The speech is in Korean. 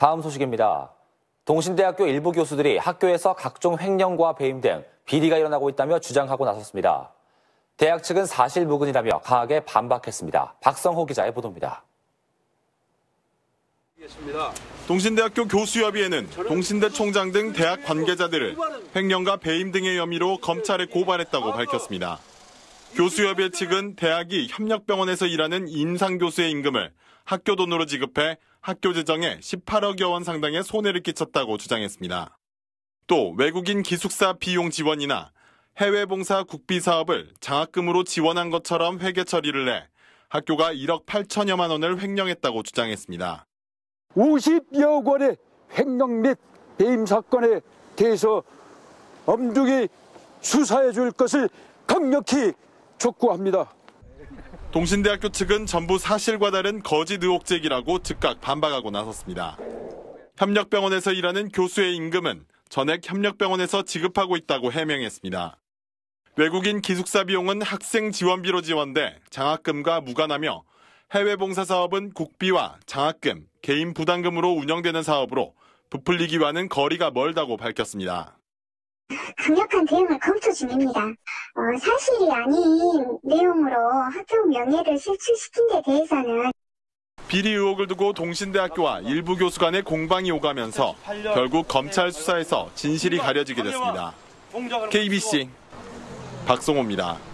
다음 소식입니다. 동신대학교 일부 교수들이 학교에서 각종 횡령과 배임 등 비리가 일어나고 있다며 주장하고 나섰습니다. 대학 측은 사실무근이라며 강하게 반박했습니다. 박성호 기자의 보도입니다. 동신대학교 교수협의회는 동신대 총장 등 대학 관계자들을 횡령과 배임 등의 혐의로 검찰에 고발했다고 밝혔습니다. 교수협의 측은 대학이 협력병원에서 일하는 임상 교수의 임금을 학교 돈으로 지급해 학교 재정에 18억여 원 상당의 손해를 끼쳤다고 주장했습니다. 또 외국인 기숙사 비용 지원이나 해외 봉사 국비 사업을 장학금으로 지원한 것처럼 회계 처리를 해 학교가 1억 8천여만 원을 횡령했다고 주장했습니다. 50여 권의 횡령 및 배임 사건에 대해서 엄중히 수사해 줄 것을 강력히 촉구합니다. 동신대학교 측은 전부 사실과 다른 거짓 의혹 제기라고 즉각 반박하고 나섰습니다. 협력병원에서 일하는 교수의 임금은 전액 협력병원에서 지급하고 있다고 해명했습니다. 외국인 기숙사 비용은 학생 지원비로 지원돼 장학금과 무관하며 해외 봉사 사업은 국비와 장학금, 개인 부담금으로 운영되는 사업으로 부풀리기와는 거리가 멀다고 밝혔습니다. 강력한 대응을 검토 중입니다. 어, 사실이 아닌 내용으로 학교 명예를 실추시킨 데 대해서는 비리 의혹을 두고 동신대학교와 일부 교수 간의 공방이 오가면서 결국 검찰 수사에서 진실이 가려지게 됐습니다. KBC 박성호입니다.